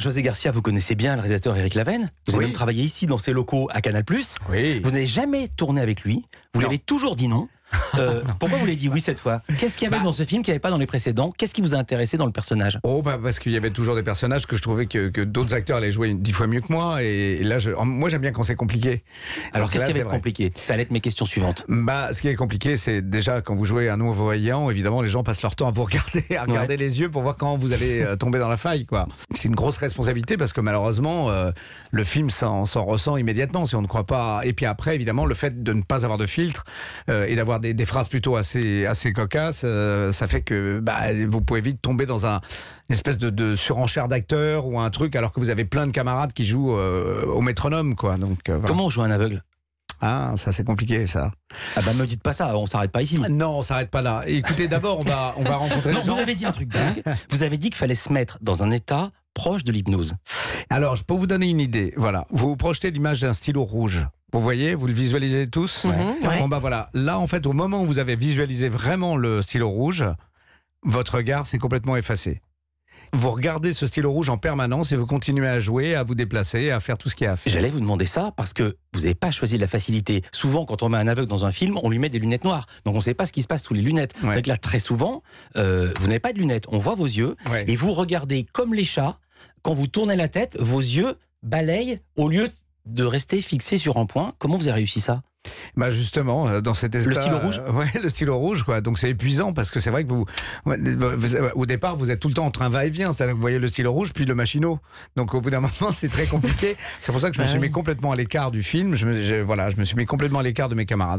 José Garcia, vous connaissez bien le réalisateur Eric Lavène. Vous avez même travaillé ici dans ses locaux à Canal+. Vous n'avez jamais tourné avec lui. Vous lui avez toujours dit non. Euh, pourquoi vous l'avez dit oui cette fois Qu'est-ce qu'il y avait bah. dans ce film qu'il n'y avait pas dans les précédents Qu'est-ce qui vous a intéressé dans le personnage Oh, bah, parce qu'il y avait toujours des personnages que je trouvais que, d'autres acteurs allaient jouer dix fois mieux que moi. Et, là, je, moi, j'aime bien quand c'est compliqué. Alors, qu'est-ce qui avait compliqué Ça allait être mes questions suivantes. Bah, ce qui est compliqué, c'est déjà quand vous jouez un nouveau voyant évidemment, les gens passent leur temps à vous regarder, à regarder les yeux pour voir quand vous allez euh, tomber dans la faille. C'est une grosse responsabilité parce que malheureusement, euh, le film s'en ressent immédiatement si on ne croit pas. Et puis après, évidemment, le fait de ne pas avoir de filtre et d'avoir des des phrases plutôt assez, assez cocasses. Euh, ça fait que bah, vous pouvez vite tomber dans un, une espèce de, surenchère d'acteurs ou un truc, alors que vous avez plein de camarades qui jouent euh, au métronome. Quoi. Donc, euh, Comment on joue un aveugle ah, ça c'est compliqué ça. Ah bah me dites pas ça, on s'arrête pas ici. Non, on s'arrête pas là. Écoutez, d'abord on va on va rencontrer. non, vous avez dit un truc dingue. Vous avez dit qu'il fallait se mettre dans un état proche de l'hypnose. Alors, je peux vous donner une idée. Voilà, vous vous projetez l'image d'un stylo rouge. Vous voyez, vous le visualisez tous mhm, Bon bah voilà, là en fait au moment où vous avez visualisé vraiment le stylo rouge, votre regard s'est complètement effacé. Vous regardez ce stylo rouge en permanence et vous continuez à jouer, à vous déplacer, à faire tout ce qu'il y a à faire. J'allais vous demander ça parce que vous n'avez pas choisi de la facilité. Souvent, quand on met un aveugle dans un film, on lui met des lunettes noires. Donc on ne sait pas ce qui se passe sous les lunettes. Donc là, très souvent, euh, vous n'avez pas de lunettes. On voit vos yeux et vous regardez comme les chats. Quand vous tournez la tête, vos yeux balayent au lieu de rester fixé sur un point. Comment vous avez réussi ça bah justement, euh, dans cet état, le stylo rouge. Euh, oui, le stylo rouge quoi. Donc c'est épuisant parce que c'est vrai que vous, au départ, vous êtes tout le temps en train va-et-vient. C'est-à-dire vous voyez le stylo rouge puis le machinot. Donc au bout d'un moment, c'est très compliqué. c'est pour ça que je me suis mis complètement à l'écart du film. Je, me, voilà, je me suis mis complètement à l'écart de mes camarades.